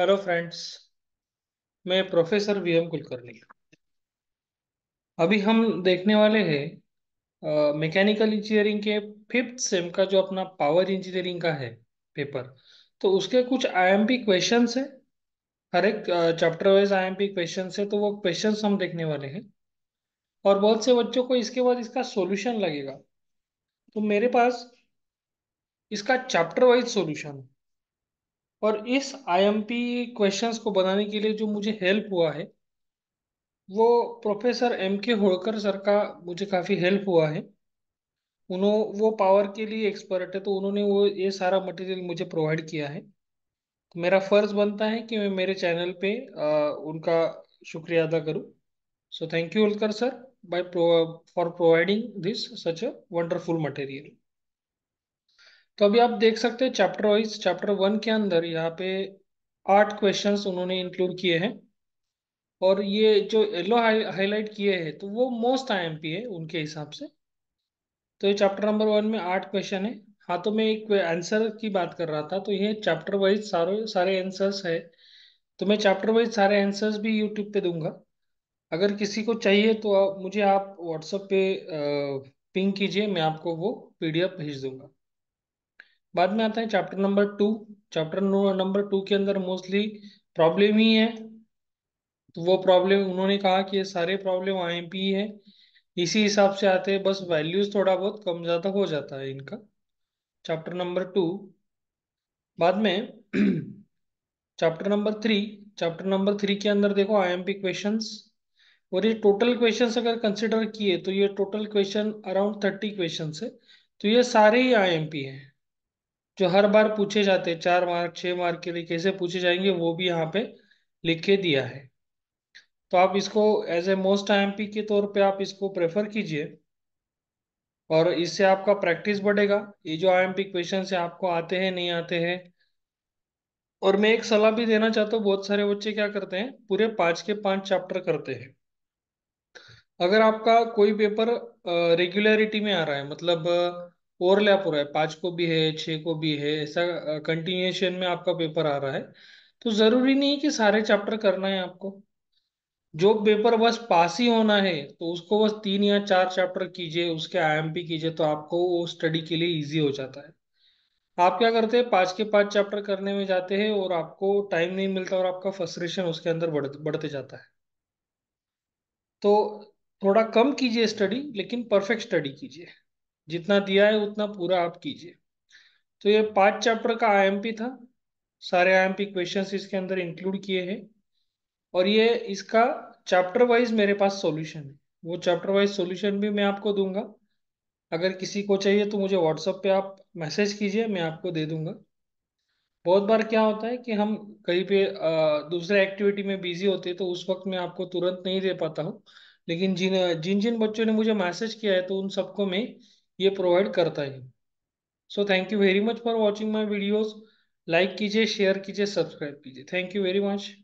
hello friends मैं professor V M Kulkarni अभी हम देखने वाले हैं मैकेनिकल इंजीनियरिंग के फिफ्थ सेम का जो अपना पावर इंजीनियरिंग का है पेपर तो उसके कुछ आईएमपी क्वेश्चंस है हर एक चैप्टर वाइज आईएमपी क्वेश्चंस है तो वो क्वेश्चंस हम देखने वाले हैं और बहुत से बच्चों को इसके बाद इसका सोल्यूशन लगेगा तो मेरे पास इसका चैप्टर वाइज सोल्यूशन है और इस आईएमपी क्वेश्चंस को बनाने के लिए जो मुझे हेल्प हुआ है वो प्रोफेसर एम के होड़कर सर का मुझे काफ़ी हेल्प हुआ है उन्होंने वो पावर के लिए एक्सपर्ट है तो उन्होंने वो ये सारा मटेरियल मुझे प्रोवाइड किया है तो मेरा फ़र्ज़ बनता है कि मैं मेरे चैनल पे आ, उनका शुक्रिया अदा करूं so thank you Holkar sir by for providing this such a wonderful material तो अभी आप देख सकते हैं चैप्टर वाइज चैप्टर वन के अंदर यहाँ पे आठ क्वेश्चंस उन्होंने इंक्लूड किए हैं और ये जो येलो हाईलाइट किए हैं तो वो मोस्ट आईएमपी है उनके हिसाब से तो ये चैप्टर नंबर वन में आठ क्वेश्चन है हाँ तो मैं एक आंसर की बात कर रहा था तो ये चैप्टर वाइज सारे सारे आंसर्स है तो मैं चैप्टर वाइज सारे आंसर्स भी यूट्यूब पे दूंगा अगर किसी को चाहिए तो मुझे आप व्हाट्सएप पे पिंग कीजिए मैं आपको वो पी भेज दूंगा बाद में आता है chapter number two chapter number two के अंदर मोस्टली प्रॉब्लम ही है तो वो प्रॉब्लम उन्होंने कहा कि ये सारे प्रॉब्लम आई है इसी हिसाब से आते हैं बस वैल्यूज थोड़ा बहुत कम ज़्यादा हो जाता है इनका चैप्टर नंबर टू बाद में chapter number three chapter number three के अंदर देखो आई एम पी क्वेश्चन और ये टोटल क्वेश्चन अगर कंसिडर किए तो ये total question around thirty question है तो ये सारे ही आई एम पी है जो हर बार पूछे जाते हैं चार मार्क छह मार्क के लिए कैसे पूछे जाएंगे वो भी यहाँ पे लिख के दिया है तो आप इसको एज ए मोस्ट आई के तौर पे आप इसको प्रेफर कीजिए और इससे आपका प्रैक्टिस बढ़ेगा ये जो आई एम पी क्वेश्चन है आपको आते हैं नहीं आते हैं और मैं एक सलाह भी देना चाहता हूँ बहुत सारे बच्चे क्या करते हैं पूरे पांच के पांच चैप्टर करते हैं अगर आपका कोई पेपर रेगुलरिटी में आ रहा है मतलब ओवरलैप हो रहा है पांच को भी है छः को भी है ऐसा कंटिन्यूएशन में आपका पेपर आ रहा है तो ज़रूरी नहीं है कि सारे चैप्टर करना है आपको जो पेपर बस पास ही होना है तो उसको बस तीन या चार चैप्टर कीजिए उसके आई कीजिए तो आपको वो स्टडी के लिए इजी हो जाता है आप क्या करते हैं पांच के पाँच चैप्टर करने में जाते हैं और आपको टाइम नहीं मिलता और आपका फ्रस्ट्रेशन उसके अंदर बढ़ बढ़ते जाता है तो थोड़ा कम कीजिए स्टडी लेकिन परफेक्ट स्टडी कीजिए जितना दिया है उतना पूरा आप कीजिए तो ये पांच चैप्टर का आईएमपी था सारे आईएमपी क्वेश्चंस इसके अंदर इंक्लूड किए हैं और ये इसका चैप्टर वाइज मेरे पास सॉल्यूशन है वो चैप्टर वाइज सॉल्यूशन भी मैं आपको दूंगा अगर किसी को चाहिए तो मुझे व्हाट्सएप पे आप मैसेज कीजिए मैं आपको दे दूंगा बहुत बार क्या होता है कि हम कहीं पे दूसरे एक्टिविटी में बिजी होते हैं तो उस वक्त मैं आपको तुरंत नहीं दे पाता हूँ लेकिन जिन जिन जिन बच्चों ने मुझे मैसेज किया है तो उन सबको मैं ये प्रोवाइड करता है so thank you very much for watching my videos like कीजिए शेयर कीजिए सब्सक्राइब कीजिए थैंक यू वेरी मच